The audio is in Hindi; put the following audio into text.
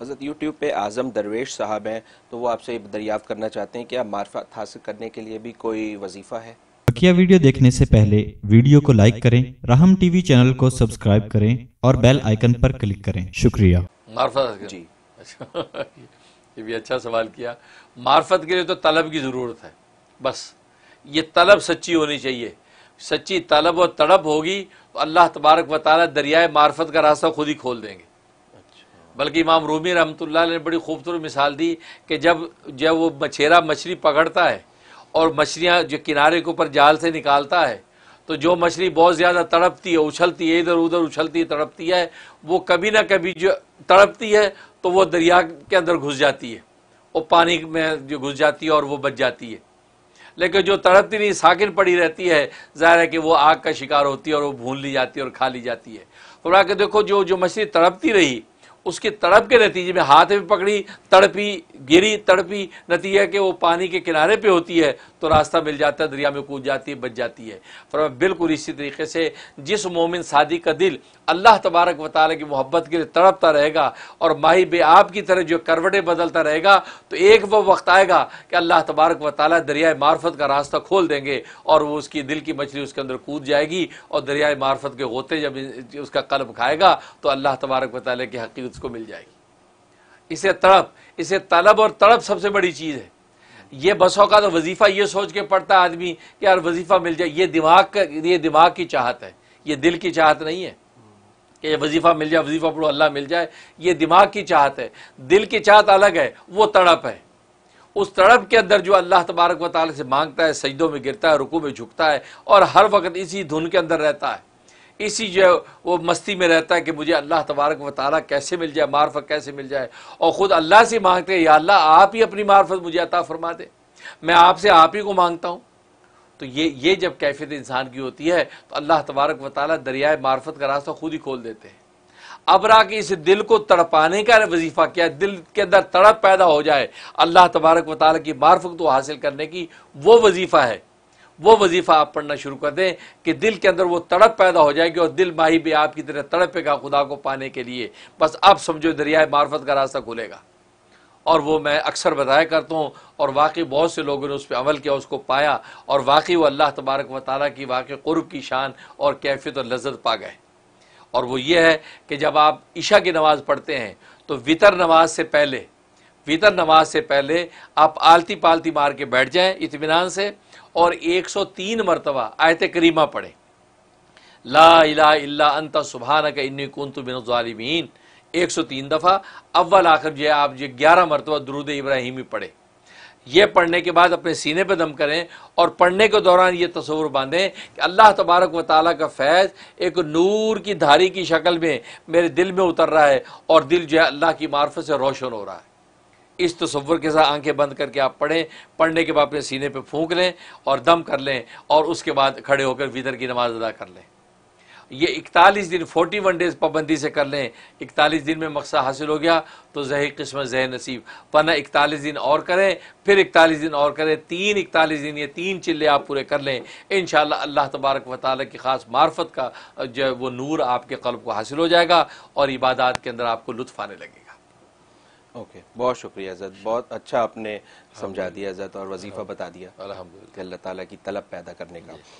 हज़रत यूट्यूब पे आज़म दरवेश साहब हैं तो वो आपसे दरियाफ़ करना चाहते हैं क्या मार्फत हासिल करने के लिए भी कोई वजीफ़ा है बकिया वीडियो देखने से पहले वीडियो को लाइक करें राहम टीवी चैनल को सब्सक्राइब करें और बेल आइकन पर क्लिक करें शुक्रिया मार्फत जी अच्छा, ये भी अच्छा सवाल किया मार्फत के लिए तो तलब की ज़रूरत है बस ये तलब सच्ची होनी चाहिए सच्ची तलब और तड़प होगी तो अल्लाह तबारक व ताली दरियाए मार्फत का रास्ता खुद ही खोल देंगे बल्कि इमाम रूमी रहमत ने बड़ी खूबसूरत मिसाल दी कि जब जब वो मछेरा मछली पकड़ता है और मछलियाँ जो किनारे के ऊपर जाल से निकालता है तो जो मछली बहुत ज़्यादा तड़पती है उछलती है इधर उधर उछलती है तड़पती है वो कभी ना कभी जो तड़पती है तो वो दरिया के अंदर घुस जाती है वो पानी में जो घुस जाती है और वो बच जाती है लेकिन जो तड़पती नहीं साकिन पड़ी रहती है ज़ाहिर है कि वो आग का शिकार होती है और वो भून ली जाती है और खा ली जाती है तो के देखो जो जो मछली तड़पती रही उसके तड़प के नतीजे में हाथ में पकड़ी तड़पी गिरी तड़पी नतीजा के वो पानी के किनारे पे होती है तो रास्ता मिल जाता है दरिया में कूद जाती है बच जाती है पर बिल्कुल इसी तरीके से जिस मोमिन सादी का दिल अल्लाह तबारक वाली की मोहब्बत के लिए तड़पता रहेगा और माही बे की तरह जो करवटें बदलता रहेगा तो एक वो वक्त आएगा कि अल्लाह तबारक वाली दरियाए मार्फत का रास्ता खोल देंगे और वो उसकी दिल की मछली उसके अंदर कूद जाएगी और दरियाए मार्फत के होते जब उसका कलब खाएगा तो अल्लाह तबारक वाले की हकी उसको मिल जाएगी इसे तड़प इसे तलब और तड़प सबसे बड़ी चीज़ है ये बसों का तो वजीफ़ा ये सोच के पड़ता आदमी कि यार वजीफ़ा मिल जाए ये दिमाग ये दिमाग की चाहत है ये दिल की चाहत नहीं है कि वजीफ़ा मिल जाए वजीफ़ा पढ़ो अल्लाह मिल जाए ये दिमाग की चाहत है दिल की चाहत अलग है वो तड़प है उस तड़प के अंदर जो अल्लाह तबारक वाली से मांगता है सजदों में गिरता है रुकू में झुकता है और हर वक्त इसी धुन के अंदर रहता है इसी जो वो मस्ती में रहता है कि मुझे अल्लाह तबारक व ताली कैसे मिल जाए मार्फत कैसे मिल जाए और ख़ुद अल्लाह से मांगते हैं या अल्लाह आप ही अपनी मार्फत मुझे अता फरमा दे मैं आपसे आप ही को मांगता हूँ तो ये ये जब कैफियत इंसान की होती है तो अल्लाह तबारक व ताली दरियाए मार्फत का रास्ता खुद ही खोल देते हैं अब रहा कि इस दिल को तड़पाने का वजीफ़ा किया दिल के अंदर तड़प पैदा हो जाए अल्लाह तबारक व ताली की मार्फत को हासिल करने की वो वजीफ़ा है वो वजीफ़ा आप पढ़ना शुरू कर दें कि दिल के अंदर वो तड़प पैदा हो जाएगी और दिल माही भी आपकी तरह तड़पेगा खुदा को पाने के लिए बस अब समझो दरियाए मार्फत का रास्ता खुलेगा और वो मैं अक्सर बताया करता हूँ और वाकई बहुत से लोगों ने उस पर अमल किया उसको पाया और वाकई वो अल्लाह तबारक व ताली की वाकई क़ुरब की शान और कैफियत और लज्जत पा गए और वो ये है कि जब आप ईशा की नमाज़ पढ़ते हैं तो वितर नमाज से पहले वितर नमाज से पहले आप आलती पालती मार के बैठ जाएं इतमान से और 103 मरतबा आयत करीमा पढ़ें ला इला इला अंत सुबहान का इन्नी कुंत बिनिमीन एक सौ तीन दफ़ा अव्वल आखिर जो है आप जो ग्यारह मरतबा दरुद इब्राहिमी पढ़े ये पढ़ने के बाद अपने सीने पर दम करें और पढ़ने के दौरान ये तस्वूर बांधें कि अल्लाह तबारक व ताली का फैज़ एक नूर की धारी की शक्ल में मेरे दिल में उतर रहा है और दिल जो है अल्लाह की मार्फत से रोशन हो रहा है इस तस्वर के साथ आंखें बंद करके आप पढ़ें पढ़ने के बाद अपने सीने पे फूंक लें और दम कर लें और उसके बाद खड़े होकर विदर की नमाज अदा कर लें ये इकतालीस दिन फोटी वन डेज पाबंदी से कर लें इकतालीस दिन में मकसद हासिल हो गया तो जही किस्मत जह नसीब वरना इकतालीस दिन और करें फिर इकतालीस दिन और करें तीन इकतालीस दिन ये तीन चिल्ले आप पूरे कर लें इन अल्लाह तबारक व ताली की ख़ास मार्फत का जो वो नूर आपके कल्ब को हासिल हो जाएगा और इबादत के अंदर आपको लुत्फ आने लगेगा ओके बहुत शुक्रिया अजत बहुत अच्छा आपने समझा दिया अज़त और वजीफ़ा बता दिया अल्हम्दुलिल्लाह अल्लाह ताला की तलब पैदा करने का